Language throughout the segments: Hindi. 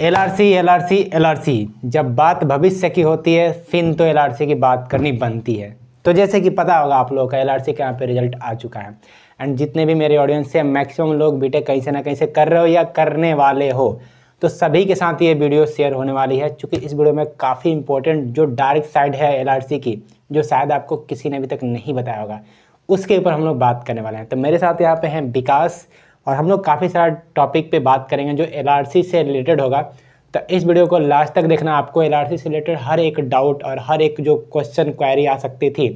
एलआरसी एलआरसी एलआरसी जब बात भविष्य की होती है फिन तो एलआरसी की बात करनी बनती है तो जैसे कि पता होगा आप लोगों का एलआरसी का यहाँ पे रिजल्ट आ चुका है एंड जितने भी मेरे ऑडियंस से मैक्सिमम लोग बीटे कहीं से ना कहीं से कर रहे हो या करने वाले हो तो सभी के साथ ये वीडियो शेयर होने वाली है क्योंकि इस वीडियो में काफ़ी इंपॉर्टेंट जो डार्क साइड है सी की जो शायद आपको किसी ने अभी तक नहीं बताया होगा उसके ऊपर हम लोग बात करने वाले हैं तो मेरे साथ यहाँ पे हैं विकास और हम लोग काफ़ी सारा टॉपिक पे बात करेंगे जो एल से रिलेटेड होगा तो इस वीडियो को लास्ट तक देखना आपको एल से रिलेटेड हर एक डाउट और हर एक जो क्वेश्चन क्वायरी आ सकती थी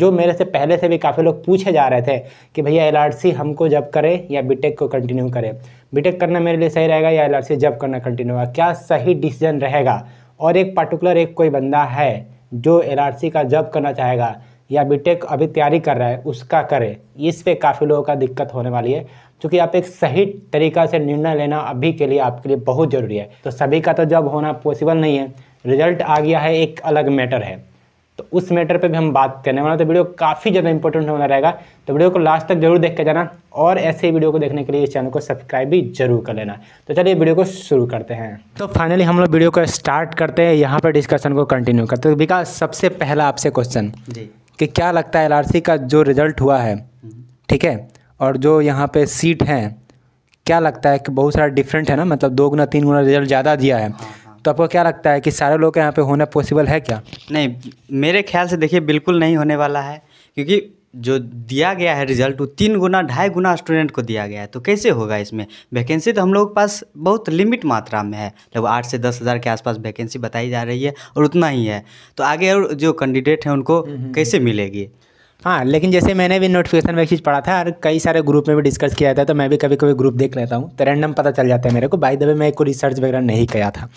जो मेरे से पहले से भी काफ़ी लोग पूछे जा रहे थे कि भैया एल हमको जब करें या बी को कंटिन्यू करें बी करना मेरे लिए सही रहेगा या एल जब करना कंटिन्यू होगा क्या सही डिसीजन रहेगा और एक पार्टिकुलर एक कोई बंदा है जो एल का जब करना चाहेगा या बीटेक अभी तैयारी कर रहा है उसका करें इस पे काफ़ी लोगों का दिक्कत होने वाली है क्योंकि आप एक सही तरीका से निर्णय लेना अभी के लिए आपके लिए बहुत ज़रूरी है तो सभी का तो जॉब होना पॉसिबल नहीं है रिजल्ट आ गया है एक अलग मैटर है तो उस मैटर पे भी हम बात करने वाले तो वीडियो काफ़ी ज़्यादा इंपॉर्टेंट होना रहेगा तो वीडियो को लास्ट तक जरूर देख के जाना और ऐसे ही वीडियो को देखने के लिए इस चैनल को सब्सक्राइब भी जरूर कर लेना तो चलिए वीडियो को शुरू करते हैं तो फाइनली हम लोग वीडियो को स्टार्ट करते हैं यहाँ पर डिस्कशन को कंटिन्यू करते हैं तो विकास सबसे पहला आपसे क्वेश्चन जी कि क्या लगता है एल का जो रिज़ल्ट हुआ है ठीक है और जो यहाँ पे सीट हैं क्या लगता है कि बहुत सारा डिफरेंट है ना मतलब दो गुना तीन गुना रिज़ल्ट ज़्यादा दिया है हाँ, हाँ। तो आपको क्या लगता है कि सारे लोग यहाँ पे होना पॉसिबल है क्या नहीं मेरे ख्याल से देखिए बिल्कुल नहीं होने वाला है क्योंकि जो दिया गया है रिजल्ट वो तीन गुना ढाई गुना स्टूडेंट को दिया गया है तो कैसे होगा इसमें वैकेंसी तो हम लोग के पास बहुत लिमिट मात्रा में है लगभग आठ से दस हज़ार के आसपास वैकेंसी बताई जा रही है और उतना ही है तो आगे और जो कैंडिडेट हैं उनको हम्म, हम्म, कैसे हम्म। मिलेगी हाँ लेकिन जैसे मैंने भी नोटिफिकेशन में एक चीज़ पढ़ा था और कई सारे ग्रुप में भी डिस्कस किया जाता है तो मैं भी कभी कभी ग्रुप देख लेता हूँ तो रैंडम पता चल जाता है मेरे को बाई दबे मैं कोई रिसर्च वगैरह नहीं किया था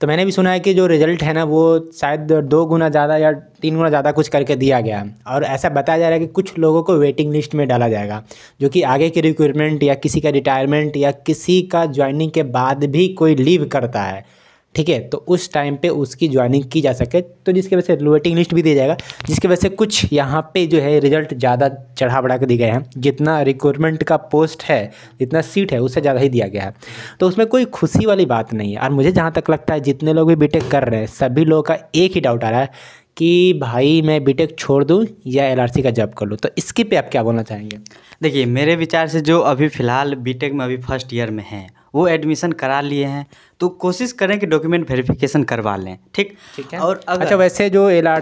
तो मैंने भी सुना है कि जो रिजल्ट है ना वो शायद दो गुना ज़्यादा या तीन गुना ज़्यादा कुछ करके दिया गया और ऐसा बताया जा रहा है कि कुछ लोगों को वेटिंग लिस्ट में डाला जाएगा जो कि आगे की रिक्रूटमेंट या किसी का रिटायरमेंट या किसी का ज्वाइनिंग के बाद भी कोई लीव करता है ठीक है तो उस टाइम पे उसकी ज्वाइनिंग की जा सके तो जिसकी वजह से वेटिंग लिस्ट भी दिया जाएगा जिसकी वजह से कुछ यहाँ पे जो है रिजल्ट ज़्यादा चढ़ा बढ़ा के दिए गए हैं जितना रिक्रूटमेंट का पोस्ट है जितना सीट है उससे ज़्यादा ही दिया गया है तो उसमें कोई खुशी वाली बात नहीं है और मुझे जहाँ तक लगता है जितने लोग भी बीटेक कर रहे हैं सभी लोगों का एक ही डाउट आ रहा है कि भाई मैं बीटेक छोड़ दूँ या एल का जॉब कर लूँ तो इसके पे आप क्या बोलना चाहेंगे देखिए मेरे विचार से जो अभी फ़िलहाल बीटेक में अभी फर्स्ट ईयर में हैं वो एडमिशन करा लिए हैं तो कोशिश करें कि डॉक्यूमेंट वेरिफिकेशन करवा लें ठीक ठीक है और अगर... अच्छा वैसे जो एल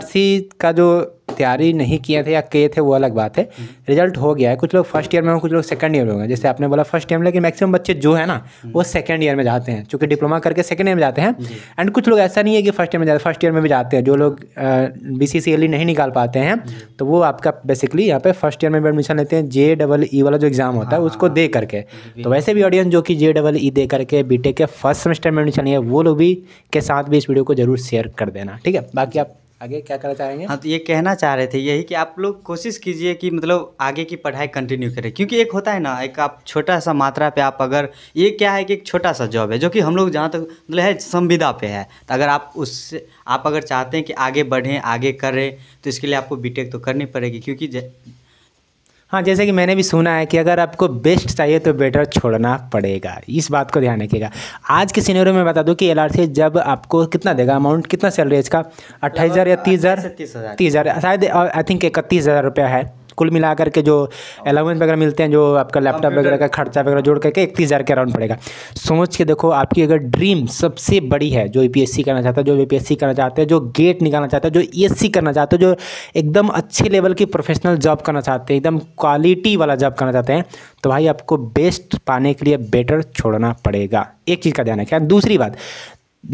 का जो तैयारी नहीं किए थे या किए थे वो अलग बात है रिजल्ट हो गया है कुछ लोग फर्स्ट ईयर में हो कुछ लोग सेकंड ईयर में होंगे जैसे आपने बोला फर्स्ट ईयर में लेकिन मैक्सिमम बच्चे जो है ना वो सेकंड ईयर में जाते हैं चूँकि डिप्लोमा करके सेकंड ईयर में जाते हैं एंड कुछ लोग ऐसा नहीं है कि फर्स्ट ईयर में जाते फर्स्ट ईयर में भी जाते हैं जो लोग बी सी e नहीं निकाल पाते हैं तो वो आपका बेसिकली यहाँ पे फर्स्ट ईयर में भी एडमिशन लेते हैं जे डबल ई वाला जो एग्ज़ाम होता है हाँ, उसको हाँ, दे हाँ। करके तो वैसे भी ऑडियंस जो कि जे डबल ई दे करके बी के फर्स्ट सेमेस्टर में एडमिशन लिया वो लोग भी के साथ भी इस वीडियो को ज़रूर शेयर कर देना ठीक है बाकी आप आगे क्या करना चाहेंगे हाँ तो ये कहना चाह रहे थे यही कि आप लोग कोशिश कीजिए कि मतलब आगे की पढ़ाई कंटिन्यू करें क्योंकि एक होता है ना एक आप छोटा सा मात्रा पे आप अगर ये क्या है कि एक छोटा सा जॉब है जो कि हम लोग जहाँ तक तो मतलब है संविदा पे है तो अगर आप उससे आप अगर चाहते हैं कि आगे बढ़ें आगे करें तो इसके लिए आपको बी तो करनी पड़ेगी क्योंकि हाँ जैसे कि मैंने भी सुना है कि अगर आपको बेस्ट चाहिए तो बेटर छोड़ना पड़ेगा इस बात को ध्यान रखिएगा आज के सीनियर में बता दूँ कि एल जब आपको कितना देगा अमाउंट कितना सैलरी इसका अट्ठाईस हज़ार या तीस हज़ार तीस हज़ार शायद आई थिंक इकतीस हज़ार रुपया है कुल मिलाकर के जो अलाउंस हाँ। वगैरह मिलते हैं जो आपका हाँ, लैपटॉप वगैरह का खर्चा वगैरह जोड़ करके इकतीस हज़ार के अराउंड पड़ेगा सोच के देखो आपकी अगर ड्रीम सबसे बड़ी है जो ए करना चाहता है जो यूपीएससी करना चाहते हैं जो गेट निकालना चाहता है जो ईएससी e करना चाहते हैं जो एकदम अच्छे लेवल की प्रोफेशनल जॉब करना चाहते हैं एकदम क्वालिटी वाला जॉब करना चाहते हैं तो भाई आपको बेस्ट पाने के लिए बेटर छोड़ना पड़ेगा एक चीज़ का ध्यान रखें दूसरी बात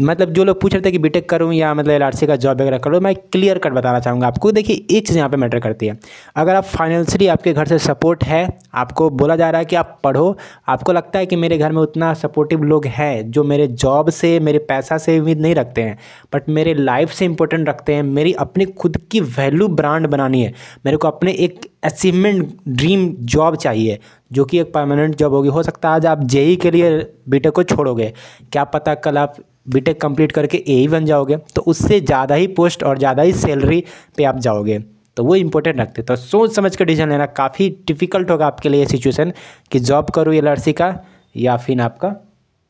मतलब जो लोग पूछ रहे थे कि बीटेक करूँ या मतलब एल का जॉब वगैरह करो मैं क्लियर कट बताना चाहूँगा आपको देखिए एक चीज़ यहाँ पे मैटर करती है अगर आप फाइनेंशियली आपके घर से सपोर्ट है आपको बोला जा रहा है कि आप पढ़ो आपको लगता है कि मेरे घर में उतना सपोर्टिव लोग हैं जो मेरे जॉब से मेरे पैसा से उम्मीद नहीं रखते हैं बट मेरे लाइफ से इंपॉर्टेंट रखते हैं मेरी अपनी खुद की वैल्यू ब्रांड बनानी है मेरे को अपने एक अचीवमेंट ड्रीम जॉब चाहिए जो कि एक परमानेंट जॉब होगी हो सकता है आज आप जेई e के लिए बेटे को छोड़ोगे क्या पता कल आप बीटेक कंप्लीट करके ए ही e बन जाओगे तो उससे ज़्यादा ही पोस्ट और ज़्यादा ही सैलरी पे आप जाओगे तो वो इंपॉर्टेंट रखते तो सोच समझ कर डिसीजन लेना काफ़ी डिफिकल्ट होगा आपके लिए सिचुएशन कि जॉब करो एल का या फिर आपका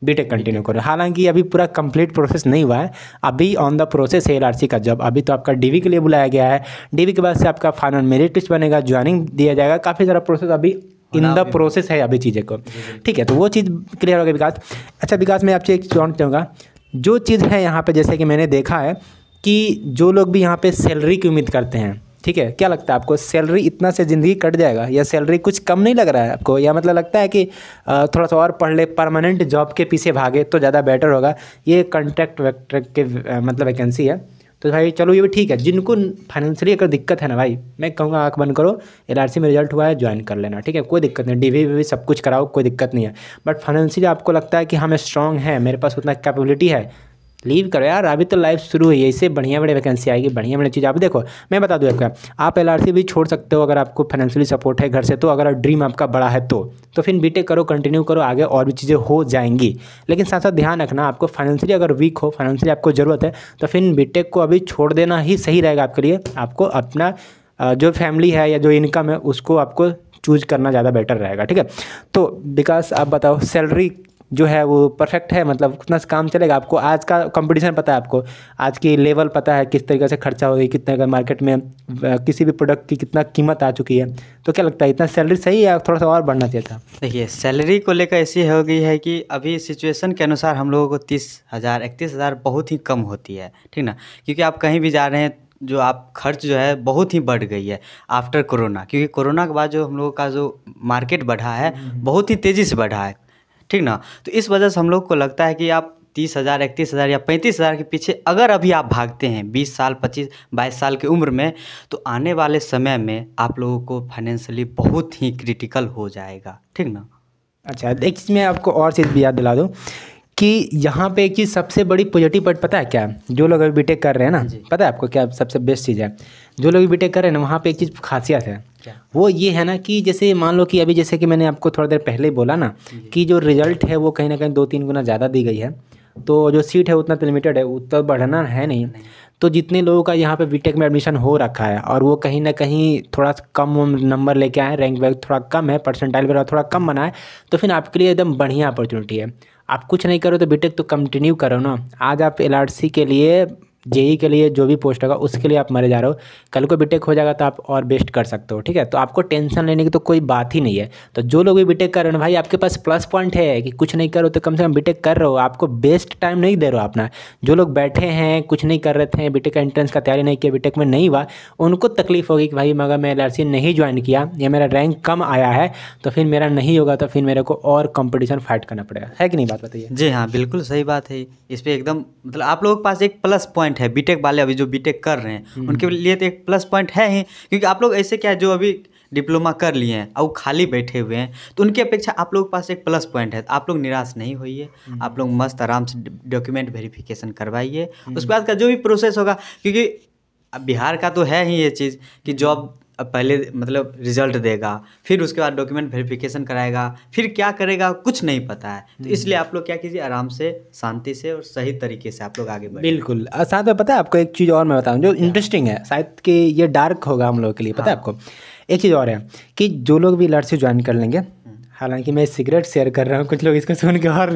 बीटेक कंटिन्यू करो हालांकि अभी पूरा कंप्लीट प्रोसेस नहीं हुआ है अभी ऑन द प्रोसेस है सी का जॉब अभी तो आपका डीवी के लिए बुलाया गया है डीवी के बाद से आपका फाइनल मेरिट लिस्ट बनेगा ज्वाइनिंग दिया जाएगा काफ़ी सारा प्रोसेस अभी इन द प्रोसेस है अभी चीज़ें को ठीक है तो वो चीज़ क्लियर होगी विकास अच्छा विकास मैं आपसे एक चौंट चाहूँगा जो चीज़ है यहाँ पे जैसे कि मैंने देखा है कि जो लोग भी यहाँ पे सैलरी की उम्मीद करते हैं ठीक है क्या लगता है आपको सैलरी इतना से ज़िंदगी कट जाएगा या सैलरी कुछ कम नहीं लग रहा है आपको या मतलब लगता है कि थोड़ा सा और पढ़ ले परमानेंट जॉब के पीछे भागे तो ज़्यादा बेटर होगा ये कंट्रैक्ट वैक्ट्रैक्ट के मतलब वैकेंसी है तो भाई चलो ये भी ठीक है जिनको फाइनेंशियली अगर दिक्कत है ना भाई मैं कहूँगा आँख बंद करो एल में रिजल्ट हुआ है ज्वाइन कर लेना ठीक है कोई दिक्कत नहीं डी वी सब कुछ कराओ कोई दिक्कत नहीं है बट फाइनेंशियली आपको लगता है कि हमें स्ट्रॉन्ग है मेरे पास उतना कैपेबिलिटी है लीव करो यार अभी तो लाइफ शुरू हुई है इससे बढ़िया बढ़िया वैकेंसी आएगी बढ़िया बढ़िया चीज़ आप देखो मैं बता दूँ आपका आप एल भी छोड़ सकते हो अगर आपको फाइनेंशियली सपोर्ट है घर से तो अगर ड्रीम आपका बड़ा है तो तो फिर बीटेक करो कंटिन्यू करो आगे और भी चीज़ें हो जाएंगी लेकिन साथ साथ ध्यान रखना आपको फाइनेंशियली अगर वीक हो फाइनेंशियली आपको ज़रूरत है तो फिर बी को अभी छोड़ देना ही सही रहेगा आपके लिए आपको अपना जो फैमिली है या जो इनकम है उसको आपको चूज करना ज़्यादा बेटर रहेगा ठीक है तो विकास आप बताओ सैलरी जो है वो परफेक्ट है मतलब कितना काम चलेगा आपको आज का कंपटीशन पता है आपको आज की लेवल पता है किस तरीके से खर्चा होगी कितने का मार्केट में किसी भी प्रोडक्ट की कितना कीमत आ चुकी है तो क्या लगता है इतना सैलरी सही है थोड़ा सा और बढ़ना चाहिए था देखिए सैलरी को लेकर ऐसी हो गई है कि अभी सिचुएसन के अनुसार हम लोगों को तीस हज़ार इकतीस हज़ार बहुत ही कम होती है ठीक ना क्योंकि आप कहीं भी जा रहे हैं जो आप खर्च जो है बहुत ही बढ़ गई है आफ्टर कोरोना क्योंकि कोरोना के बाद जो हम लोगों का जो मार्केट बढ़ा है हम्म। बहुत ही तेज़ी से बढ़ा है ठीक ना तो इस वजह से हम लोग को लगता है कि आप तीस हज़ार इकतीस हज़ार या पैंतीस हज़ार के पीछे अगर अभी आप भागते हैं बीस साल पच्चीस बाईस साल की उम्र में तो आने वाले समय में आप लोगों को फाइनेंशियली बहुत ही क्रिटिकल हो जाएगा ठीक ना अच्छा एक चीज़ मैं आपको और चीज़ भी याद दिला दूँ कि यहाँ पे चीज़ सबसे बड़ी पॉजिटिव पॉइंट पता है क्या जो लोग अभी बीटेक कर रहे हैं ना हाँ पता है आपको क्या सबसे बेस्ट चीज़ है जो लोग बीटेक कर रहे हैं ना वहाँ पे एक चीज़ खासियत है वो ये है ना कि जैसे मान लो कि अभी जैसे कि मैंने आपको थोड़ा देर पहले बोला ना कि जो रिजल्ट है वो कहीं ना कहीं दो तीन गुना ज़्यादा दी गई है तो जो सीट है उतना लिमिटेड है उतना बढ़ना है नहीं, नहीं। तो जितने लोगों का यहाँ पे बीटेक में एडमिशन हो रखा है और वो कहीं ना कहीं थोड़ा कम नंबर लेके आए रैंक वैंक थोड़ा कम है परसेंटाइल वगैरह थोड़ा कम बनाए तो फिर आपके लिए एकदम बढ़िया अपॉर्चुनिटी है आप कुछ नहीं करो तो बीटेक तो कंटिन्यू करो ना आज आप एल के लिए जेई के लिए जो भी पोस्ट होगा उसके लिए आप मरे जा रहे हो कल को बीटेक हो जाएगा तो आप और बेस्ट कर सकते हो ठीक है तो आपको टेंशन लेने की तो कोई बात ही नहीं है तो जो लोग भी बीटेक कर रहे हैं भाई आपके पास प्लस पॉइंट है कि कुछ नहीं करो तो कम से कम बीटेक कर रहे हो आपको बेस्ट टाइम नहीं दे रहे हो अपना जो लोग बैठे हैं कुछ नहीं कर रहे थे बीटेक का एंट्रेंस का तैयारी नहीं किया बीटेक में नहीं हुआ उनको तकलीफ होगी कि भाई मगर मैं एल नहीं ज्वाइन किया या मेरा रैंक कम आया है तो फिर मेरा नहीं होगा तो फिर मेरे को और कॉम्पिटिशन फाइट करना पड़ेगा है कि नहीं बात बताइए जी हाँ बिल्कुल सही बात है इस पर एकदम मतलब आप लोगों के पास एक प्लस पॉइंट पॉइंट है बीटेक वाले अभी जो बीटेक कर रहे हैं हम्म। उनके लिए तो एक प्लस पॉइंट है ही क्योंकि आप लोग ऐसे क्या है जो अभी डिप्लोमा कर लिए हैं और खाली बैठे हुए हैं तो उनकी अपेक्षा आप लोग के पास एक प्लस पॉइंट है तो आप लोग निराश नहीं होइए हम्म। आप लोग मस्त आराम से डॉक्यूमेंट वेरिफिकेशन करवाइए हम्म। उसके बाद का जो भी प्रोसेस होगा क्योंकि अब बिहार का तो है ही ये चीज़ कि जॉब पहले मतलब रिजल्ट देगा फिर उसके बाद डॉक्यूमेंट वेरिफिकेशन कराएगा फिर क्या करेगा कुछ नहीं पता है तो हम्म। इसलिए आप लोग क्या कीजिए आराम से शांति से और सही तरीके से आप लोग आगे बढ़े बिल्कुल और साथ में पता है आपको एक चीज़ और मैं बताऊँ जो इंटरेस्टिंग है शायद कि ये डार्क होगा हम लोगों के लिए पता है हाँ। आपको एक चीज़ और है कि जो लोग भी लड़ से ज्वाइन कर लेंगे हालांकि मैं सिगरेट शेयर कर रहा हूँ कुछ लोग इसको सुन के और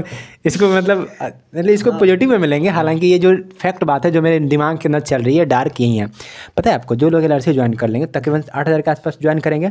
इसको मतलब मतलब इसको पॉजिटिव में मिलेंगे हालांकि ये जो फैक्ट बात है जो मेरे दिमाग के अंदर चल रही है डार्क यही है पता है आपको जो लोग एल ज्वाइन कर लेंगे तकरीबन आठ हज़ार के आसपास ज्वाइन करेंगे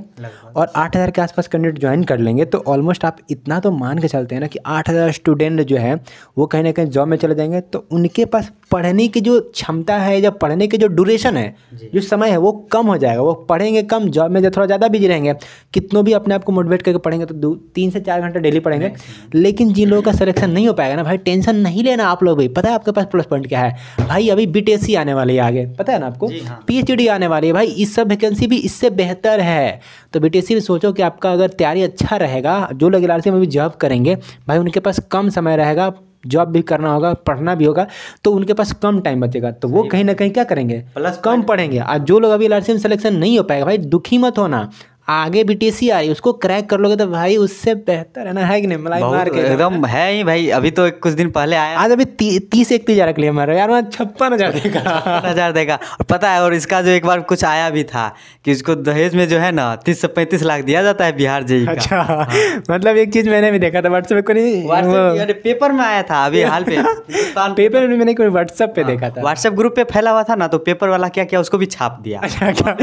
और आठ हज़ार के आसपास कैंडिडेट ज्वाइन कर लेंगे तो ऑलमोस्ट आप इतना तो मान के चलते हैं ना कि आठ हज़ार स्टूडेंट जो है वो कहीं ना कहीं जॉब में चले जाएंगे तो उनके पास पढ़ने की जो क्षमता है या पढ़ने की जो ड्यूरेशन है जो समय है वो कम हो जाएगा वो पढ़ेंगे कम जॉब में जो थोड़ा ज़्यादा बिजी रहेंगे कितनों भी अपने आप को मोटिवेट करके पढ़ेंगे तो तीन से चार घंटे डेली पढ़ेंगे लेकिन जिन लोगों का सिलेक्शन नहीं हो पाएगा ना भाई टेंशन नहीं लेना आप लोग भी पता है आपके पास प्लस पॉइंट क्या है भाई अभी बी आने वाली है आगे पता है ना आपको पी हाँ। आने वाली है भाई इस सब वैकेंसी भी इससे बेहतर है तो बी भी सोचो कि आपका अगर तैयारी अच्छा रहेगा जो लोग एल में भी जॉब करेंगे भाई उनके पास कम समय रहेगा जॉब भी करना होगा पढ़ना भी होगा तो उनके पास कम टाइम बचेगा तो वो कहीं ना कहीं क्या करेंगे प्लस कम पढ़ेंगे और जो लोग अभी एल में सिलेक्शन नहीं हो पाएगा भाई दुखी मत होना आगे बीटीसी आ रही है उसको क्रैक कर लोगे तो भाई उससे बेहतर है ना है कि नहीं मलाई मार के एकदम है ही भाई अभी तो कुछ दिन पहले आया आज अभी ती, तीस इकतीस हजार के लिए मारो यार वहाँ छप्पन हजार देगा हजार देगा और पता है और इसका जो एक बार कुछ आया भी था कि इसको दहेज में जो है ना तीस से पैंतीस लाख दिया जाता है बिहार जी अच्छा हाँ। मतलब एक चीज मैंने भी देखा था व्हाट्सएप को नहीं पेपर में आया था अभी हाल पे पेपर में मैंने व्हाट्सएप पे हाँ, देखा था व्हाट्सएप ग्रुप पे फैला हुआ था ना तो पेपर वाला क्या क्या उसको भी छाप दिया अच्छा,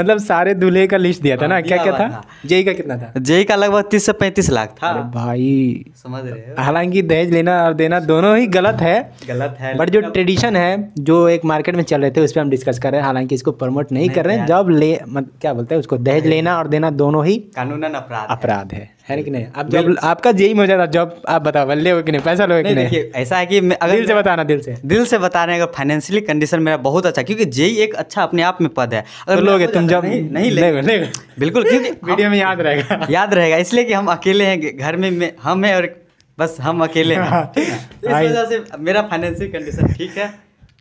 मतलब सारे दूल्हे का लिस्ट दिया था ना हाँ, क्या क्या था जेई का कितना था जेई का लगभग तीस से पैंतीस लाख था भाई समझ रहे हालांकि दहेज लेना और देना दोनों ही गलत है गलत है बट जो ट्रेडिशन है जो एक मार्केट में चल रहे थे उस पर हम डिस्कस कर रहे हैं हालांकि इसको प्रमोट नहीं कर रहे हैं जब ले क्या बोलते हैं उसको दहेज लेना और देना दोनों ही कानून अपराध अपराध है है कि नहीं आप जब आपका जॉब आप बताओ बल्ले हो कि नहीं पैसा लो कि नहीं, ऐसा है कि अगर दिल से बताना दिल से दिल से अगर फाइनेंशियली कंडीशन मेरा बहुत अच्छा क्योंकि जेई एक अच्छा अपने आप में पद है अगर तो लोगे तुम नहीं ले बिल्कुल क्योंकि वीडियो में याद रहेगा याद रहेगा इसलिए कि हम अकेले हैं घर में हम हैं और बस हम अकेले हैं हाँ। तो इस वजह से मेरा फाइनेंशियल कंडीशन ठीक है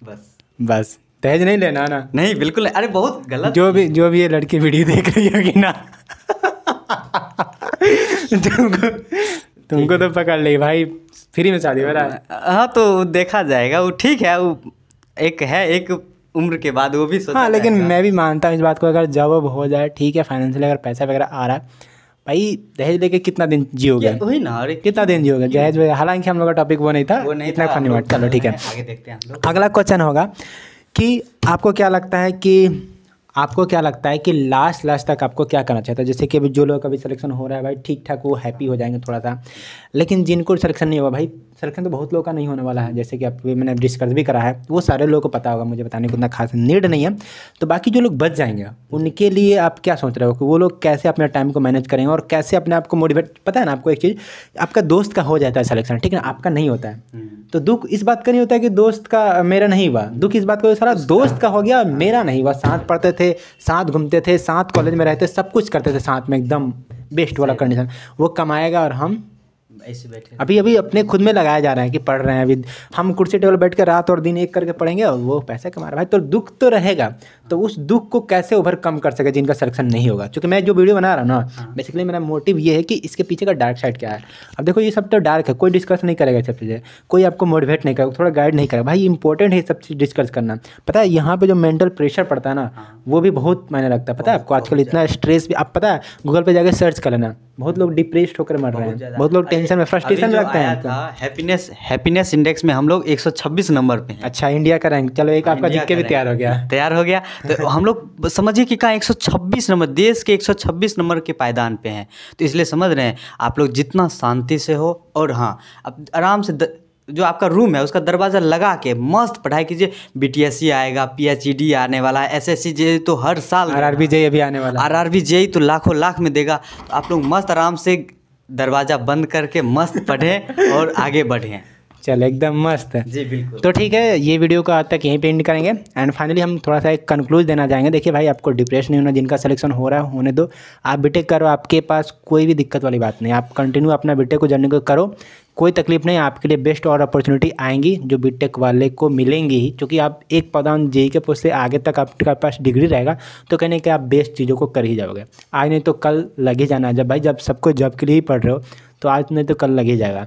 बस बस दहेज नहीं लेना ना नहीं बिल्कुल अरे बहुत गलत जो भी जो भी ये लड़की वीडियो देख रही होगी ना तुमको तुमको तो पकड़ ले भाई फ्री में शादी हो रहा है हाँ तो देखा जाएगा वो ठीक है वो एक है एक उम्र के बाद वो भी सोचा हाँ लेकिन मैं भी मानता हूँ इस बात को अगर जॉब हो जाए ठीक है फाइनेंशियली अगर पैसा वगैरह आ रहा है भाई दहेज लेके कितना दिन जियोगे वही ना अरे कितना दिन जियोगे दहेज हालांकि हम लोग का टॉपिक वो नहीं था वो नहीं इतना फनी चलो ठीक है आगे देखते हैं अगला क्वेश्चन होगा कि आपको क्या लगता है कि आपको क्या लगता है कि लास्ट लास्ट तक आपको क्या करना चाहता है जैसे कि अभी जो लोग अभी सिलेक्शन हो रहा है भाई ठीक ठाक वो हैप्पी हो जाएंगे थोड़ा सा लेकिन जिनको सिलेक्शन नहीं हुआ भाई सर्कल तो बहुत लोग का नहीं होने वाला है जैसे कि आप मैंने डिस्कस भी करा है वो सारे लोगों को पता होगा मुझे बताने को उतना खास नीड नहीं है तो बाकी जो लोग बच जाएंगे उनके लिए आप क्या सोच रहे हो कि वो लोग कैसे अपने टाइम को मैनेज करेंगे और कैसे अपने आप को मोटिवेट पता है ना आपको एक चीज़ आपका दोस्त का हो जाता है सलेक्शन ठीक है ना आपका नहीं होता है हम्म। तो दुख इस बात का नहीं होता है कि दोस्त का मेरा नहीं हुआ दुख इस बात का सारा दोस्त का हो गया मेरा नहीं हुआ साथ पढ़ते थे साथ घूमते थे साथ कॉलेज में रहते सब कुछ करते थे साथ में एकदम बेस्ट वाला कंडीशन वो कमाएगा और हम ऐसे बैठे अभी अभी अपने खुद में लगाया जा रहा है कि पढ़ रहे हैं अभी हम कुर्सी टेबल बैठ कर रात और दिन एक करके पढ़ेंगे और वो पैसा कमा रहा है तो दुख तो रहेगा तो उस दुख को कैसे ओवरकम कर सके जिनका सिलेक्शन नहीं होगा क्योंकि मैं जो वीडियो बना रहा हूँ ना बेसिकली हाँ। मेरा मोटिव ये है कि इसके पीछे का डार्क साइड क्या है अब देखो ये सब तो डार्क है कोई डिस्कस नहीं करेगा सब चीज़ें कोई आपको मोटिवेट नहीं करेगा थोड़ा गाइड नहीं करेगा भाई इंपॉर्टेंट है सब चीज़ डिस्कस करना पता है यहाँ पर जो मेंटल प्रेशर पड़ता है ना हाँ। वो भी बहुत मायने लगता है पता है आपको आजकल इतना स्ट्रेस भी आप पता है गूगल पर जाकर सर्च कर लेना बहुत लोग डिप्रेस्ड होकर मर रहे हैं बहुत लोग टेंशन फ्रस्ट्रेशन में फ्रस्ट्रेशन में रखते हैं हैप्पीनेस हैप्पीनेस इंडेक्स में हम लोग 126 नंबर पे हैं अच्छा इंडिया का रैंक चलो एक हाँ, आपका जीके भी तैयार हो गया तैयार हो गया तो हम लोग समझिए कि कहाँ 126 नंबर देश के 126 नंबर के पायदान पे हैं तो इसलिए समझ रहे हैं आप लोग जितना शांति से हो और हाँ अब आराम से जो आपका रूम है उसका दरवाज़ा लगा के मस्त पढ़ाई कीजिए बी टी एस सी आएगा पी एच ई डी आने वाला है एस एस सी जे तो हर साल आर आर बी जे अभी आने वाला आर आर बी जे तो लाखों लाख में देगा तो आप लोग मस्त आराम से दरवाज़ा बंद करके मस्त पढ़ें और आगे बढ़ें चल एकदम मस्त है जी बिल्कुल तो ठीक है ये वीडियो का आज तक यहीं पे एंड करेंगे एंड फाइनली हम थोड़ा सा एक कंक्लूज देना चाहेंगे देखिए भाई आपको डिप्रेशन नहीं होना जिनका सिलेक्शन हो रहा है होने दो आप बीटेक करो आपके पास कोई भी दिक्कत वाली बात नहीं आप कंटिन्यू अपना बीटेक को जर्नी को करो कोई तकलीफ नहीं आपके लिए बेस्ट और अपॉर्चुनिटी आएंगी जो बीटेक वाले को मिलेंगी ही क्योंकि आप एक पदान जे के पोस्ट से आगे तक आपके पास डिग्री रहेगा तो कहने के आप बेस्ट चीज़ों को कर ही जाओगे आज नहीं तो कल लग ही जाना जब भाई जब सबको जॉब के लिए ही पढ़ रहे हो तो आज नहीं तो कल लग ही जाएगा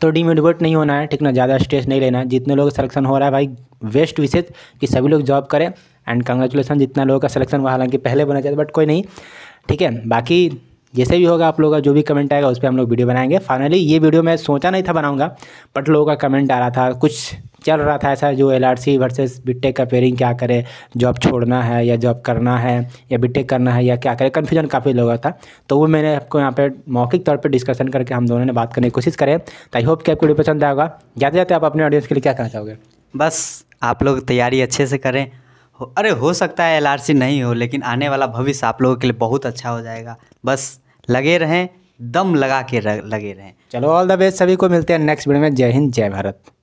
तो डिमोटिवेट नहीं होना है ठीक ना ज़्यादा स्ट्रेस नहीं लेना जितने लोग सलेक्शन हो रहा है भाई वेस्ट विशेष कि सभी लोग जॉब करें एंड कंग्रेचुलेसन जितना लोगों का सलेक्शन हुआ हालांकि पहले बना चाहिए बट कोई नहीं ठीक है बाकी जैसे भी होगा आप लोगों का जो भी कमेंट आएगा उस पर हम लोग वीडियो बनाएंगे फाइनली ये वीडियो मैं सोचा नहीं था बनाऊंगा बट लोगों का कमेंट आ रहा था कुछ चल रहा था ऐसा जो L R C versus B Tech का पेयरिंग क्या करे जॉब छोड़ना है या जॉब करना है या टेक करना है या क्या करे कन्फ्यूजन काफ़ी लोगों था तो वो मैंने आपको यहाँ पे मौखिक तौर पे डिस्कशन करके हम दोनों ने बात करने की कोशिश करें तो आई होप कि आपको वीडियो पसंद आएगा जाते जाते आप अपने ऑडियंस के लिए क्या कहना चाहोगे बस आप लोग तैयारी अच्छे से करें अरे हो सकता है एल नहीं हो लेकिन आने वाला भविष्य आप लोगों के लिए बहुत अच्छा हो जाएगा बस लगे रहें दम लगा के लगे रहें चलो ऑल द बेस्ट सभी को मिलते हैं नेक्स्ट वीडियो में जय हिंद जय भारत